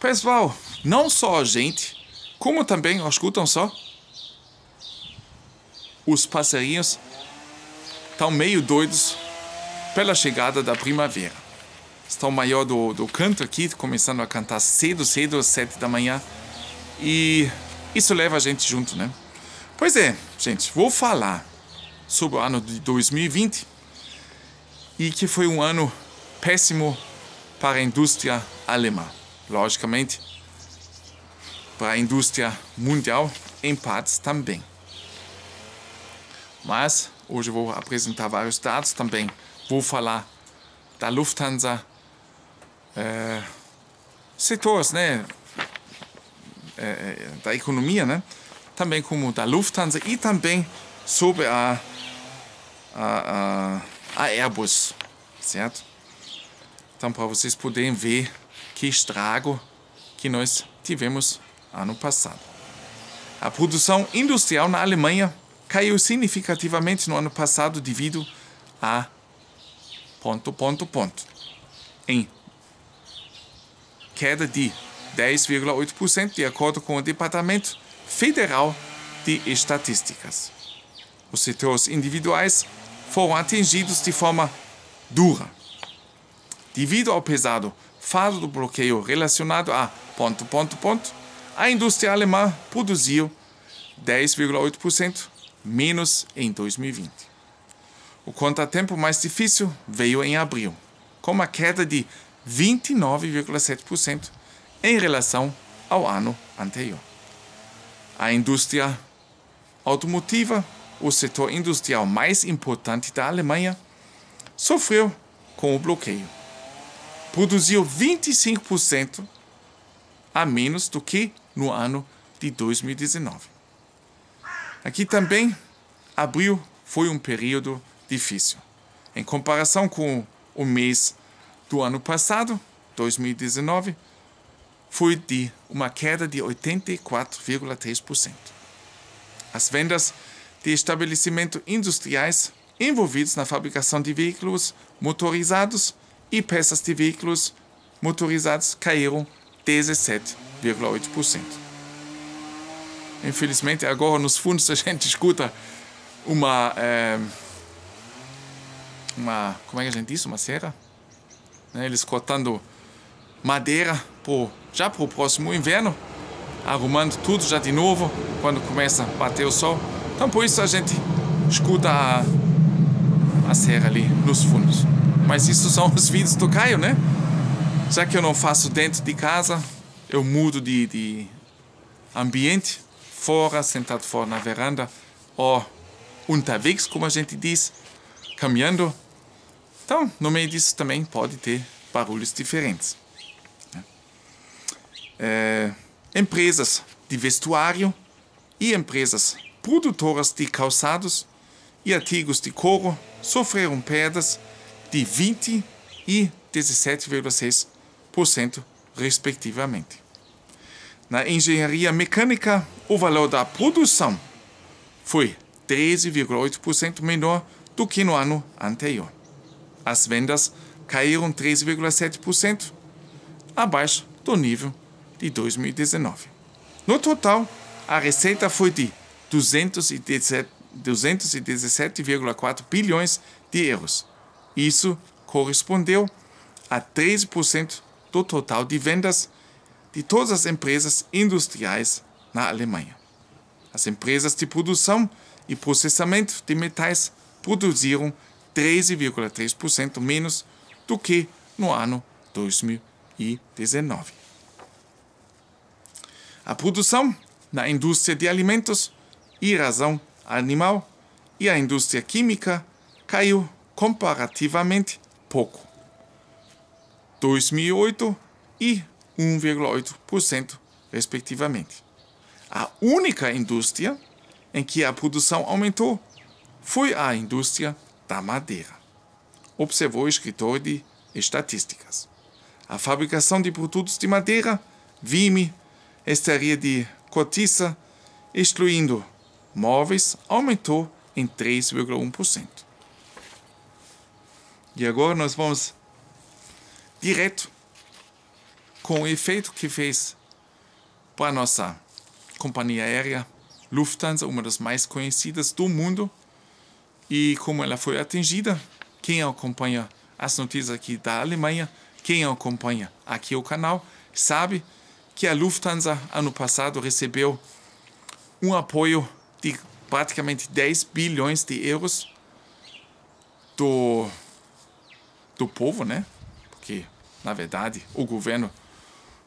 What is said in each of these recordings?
Pessoal, não só a gente, como também, escutam só, os passarinhos estão meio doidos pela chegada da primavera. Estão maior do, do canto aqui, começando a cantar cedo, cedo, às sete da manhã. E isso leva a gente junto, né? Pois é, gente, vou falar sobre o ano de 2020 e que foi um ano péssimo para a indústria alemã logicamente, para a indústria mundial, em partes também. Mas hoje vou apresentar vários dados também. Vou falar da Lufthansa, é, setores, né? É, da economia, né? Também como da Lufthansa e também sobre a, a, a, a Airbus, certo? Então, para vocês poderem ver que estrago que nós tivemos ano passado. A produção industrial na Alemanha caiu significativamente no ano passado devido a ponto ponto ponto em queda de 10,8% de acordo com o Departamento Federal de Estatísticas. Os setores individuais foram atingidos de forma dura. Devido ao pesado faz do bloqueio relacionado a ponto, ponto, ponto, a indústria alemã produziu 10,8% menos em 2020. O contratempo mais difícil veio em abril, com uma queda de 29,7% em relação ao ano anterior. A indústria automotiva, o setor industrial mais importante da Alemanha, sofreu com o bloqueio produziu 25% a menos do que no ano de 2019. Aqui também, abril foi um período difícil. Em comparação com o mês do ano passado, 2019, foi de uma queda de 84,3%. As vendas de estabelecimentos industriais envolvidos na fabricação de veículos motorizados e peças de veículos motorizados caíram 17,8%. Infelizmente, agora nos fundos a gente escuta uma. É, uma como é que a gente diz? Uma serra? Né? Eles cortando madeira pro, já para o próximo inverno, arrumando tudo já de novo quando começa a bater o sol. Então, por isso a gente escuta a, a serra ali nos fundos. Mas isso são os vídeos do Caio, né? Já que eu não faço dentro de casa, eu mudo de, de ambiente, fora, sentado fora na varanda, ou unterwegs, como a gente diz, caminhando. Então, no meio disso também pode ter barulhos diferentes. Né? É, empresas de vestuário e empresas produtoras de calçados e artigos de couro sofreram perdas de 20 e 17,6%, respectivamente. Na engenharia mecânica, o valor da produção foi 13,8% menor do que no ano anterior. As vendas caíram 13,7%, abaixo do nível de 2019. No total, a receita foi de 217,4 217, bilhões de euros, isso correspondeu a 13% do total de vendas de todas as empresas industriais na Alemanha. As empresas de produção e processamento de metais produziram 13,3% menos do que no ano 2019. A produção na indústria de alimentos e razão animal e a indústria química caiu comparativamente pouco. 2.008 e 1,8%, respectivamente. A única indústria em que a produção aumentou foi a indústria da madeira, observou o escritor de estatísticas. A fabricação de produtos de madeira, vime, estaria de cortiça, excluindo móveis, aumentou em 3,1%. E agora nós vamos direto com o efeito que fez para a nossa companhia aérea Lufthansa, uma das mais conhecidas do mundo, e como ela foi atingida. Quem acompanha as notícias aqui da Alemanha, quem acompanha aqui o canal, sabe que a Lufthansa ano passado recebeu um apoio de praticamente 10 bilhões de euros do do povo, né? Porque, na verdade, o governo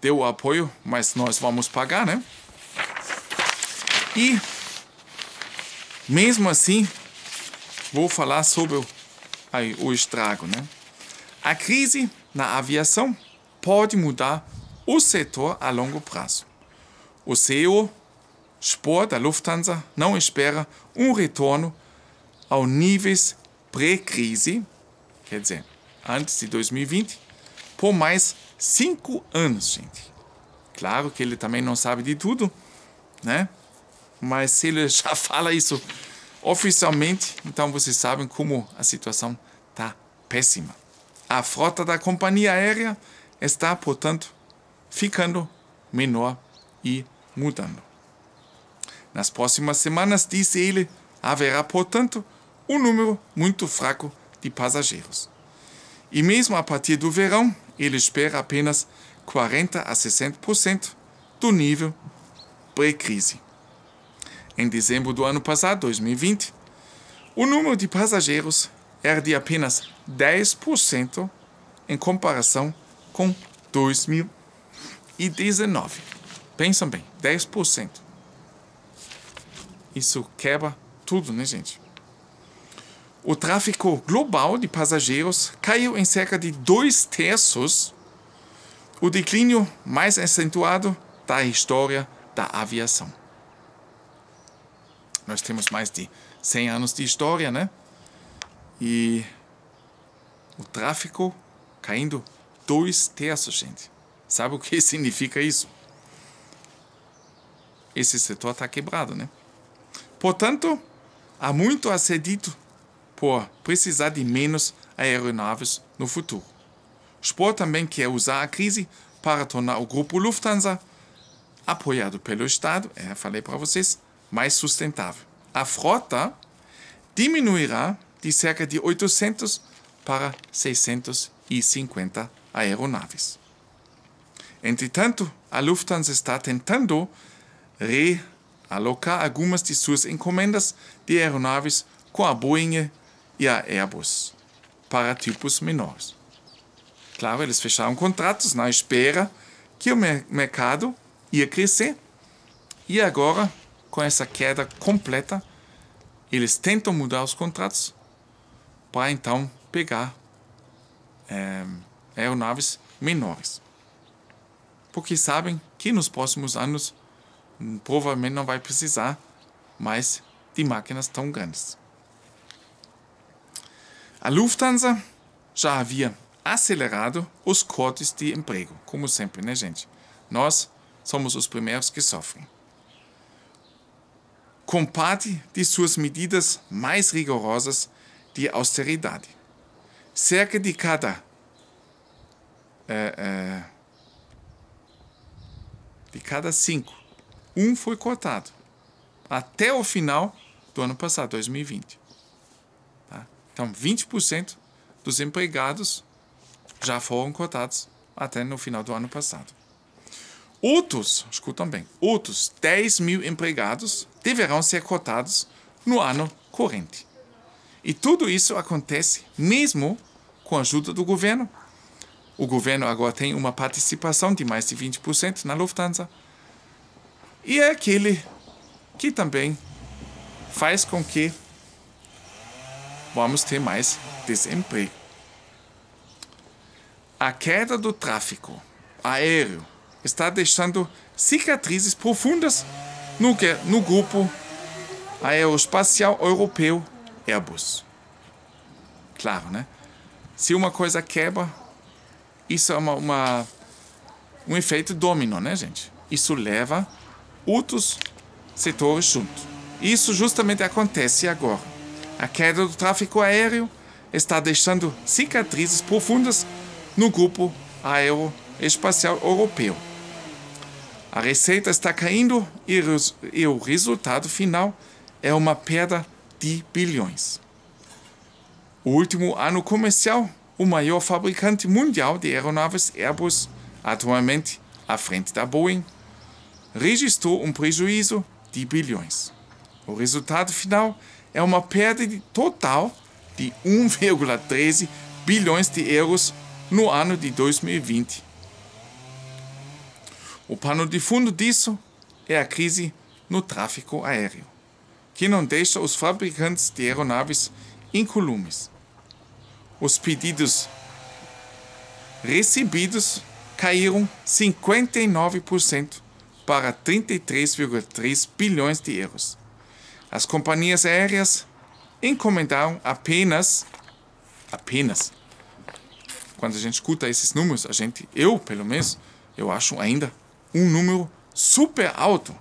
deu o apoio, mas nós vamos pagar, né? E, mesmo assim, vou falar sobre o, aí, o estrago, né? A crise na aviação pode mudar o setor a longo prazo. O CEO Spor da Lufthansa não espera um retorno aos níveis pré-crise, quer dizer, antes de 2020 por mais cinco anos, gente. Claro que ele também não sabe de tudo, né? Mas se ele já fala isso oficialmente, então vocês sabem como a situação está péssima. A frota da companhia aérea está, portanto, ficando menor e mudando. Nas próximas semanas, disse ele, haverá, portanto, um número muito fraco de passageiros. E mesmo a partir do verão, ele espera apenas 40 a 60% do nível pré-crise. Em dezembro do ano passado, 2020, o número de passageiros era de apenas 10% em comparação com 2019. Pensam bem, 10%. Isso quebra tudo, né, gente? o tráfego global de passageiros caiu em cerca de dois terços, o declínio mais acentuado da história da aviação. Nós temos mais de 100 anos de história, né? E o tráfego caindo dois terços, gente. Sabe o que significa isso? Esse setor está quebrado, né? Portanto, há muito a ser dito por precisar de menos aeronaves no futuro. Spor também quer usar a crise para tornar o grupo Lufthansa, apoiado pelo Estado, eu é, falei para vocês, mais sustentável. A frota diminuirá de cerca de 800 para 650 aeronaves. Entretanto, a Lufthansa está tentando realocar algumas de suas encomendas de aeronaves com a Boeing e a Airbus para tipos menores. Claro, eles fecharam contratos na espera que o mercado ia crescer. E agora, com essa queda completa, eles tentam mudar os contratos para então pegar é, aeronaves menores. Porque sabem que nos próximos anos hum, provavelmente não vai precisar mais de máquinas tão grandes. A Lufthansa já havia acelerado os cortes de emprego, como sempre, né, gente? Nós somos os primeiros que sofrem. Com parte de suas medidas mais rigorosas de austeridade. Cerca de cada. Eh, eh, de cada cinco, um foi cortado. Até o final do ano passado, 2020. Então, 20% dos empregados já foram cortados até no final do ano passado. Outros, escutam bem, outros 10 mil empregados deverão ser cotados no ano corrente. E tudo isso acontece mesmo com a ajuda do governo. O governo agora tem uma participação de mais de 20% na Lufthansa. E é aquele que também faz com que vamos ter mais desemprego. A queda do tráfego aéreo está deixando cicatrizes profundas no, no grupo aeroespacial europeu Airbus. Claro, né? Se uma coisa quebra, isso é uma, uma um efeito domino, né, gente? Isso leva outros setores junto. Isso justamente acontece agora. A queda do tráfego aéreo está deixando cicatrizes profundas no grupo aeroespacial europeu. A receita está caindo e o resultado final é uma perda de bilhões. O último ano comercial, o maior fabricante mundial de aeronaves Airbus, atualmente à frente da Boeing, registrou um prejuízo de bilhões. O resultado final é é uma perda de total de 1,13 bilhões de euros no ano de 2020. O pano de fundo disso é a crise no tráfego aéreo, que não deixa os fabricantes de aeronaves incolumes. Os pedidos recebidos caíram 59% para 33,3 bilhões de euros as companhias aéreas encomendaram apenas, apenas, quando a gente escuta esses números, a gente, eu pelo menos, eu acho ainda um número super alto.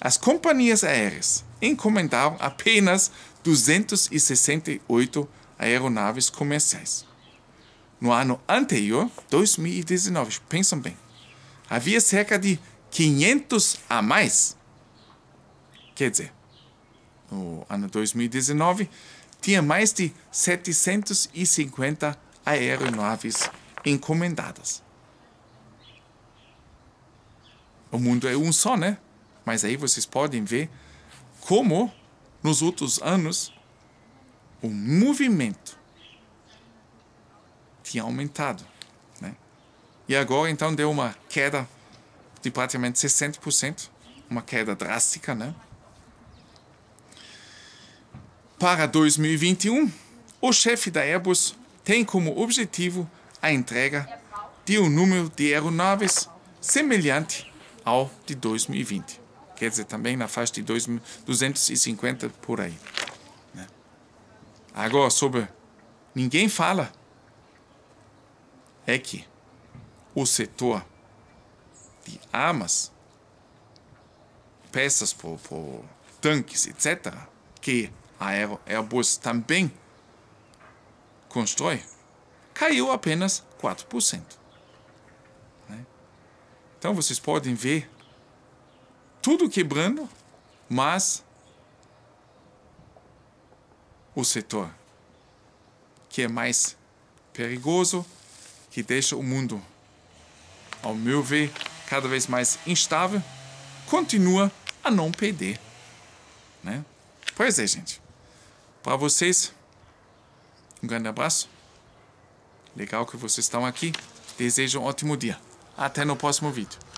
As companhias aéreas encomendaram apenas 268 aeronaves comerciais. No ano anterior, 2019, pensam bem, havia cerca de 500 a mais. Quer dizer, no ano 2019, tinha mais de 750 aeronaves encomendadas. O mundo é um só, né? Mas aí vocês podem ver como, nos outros anos, o movimento tinha aumentado. Né? E agora, então, deu uma queda de praticamente 60%, uma queda drástica, né? Para 2021, o chefe da Airbus tem como objetivo a entrega de um número de aeronaves semelhante ao de 2020. Quer dizer, também na faixa de 250 por aí. Né? Agora, sobre ninguém fala, é que o setor de armas, peças por, por tanques, etc., que a Airbus também constrói, caiu apenas 4%. Né? Então vocês podem ver tudo quebrando, mas o setor que é mais perigoso, que deixa o mundo, ao meu ver, cada vez mais instável, continua a não perder. Né? Pois é, gente. Para vocês, um grande abraço. Legal que vocês estão aqui. Desejo um ótimo dia. Até no próximo vídeo.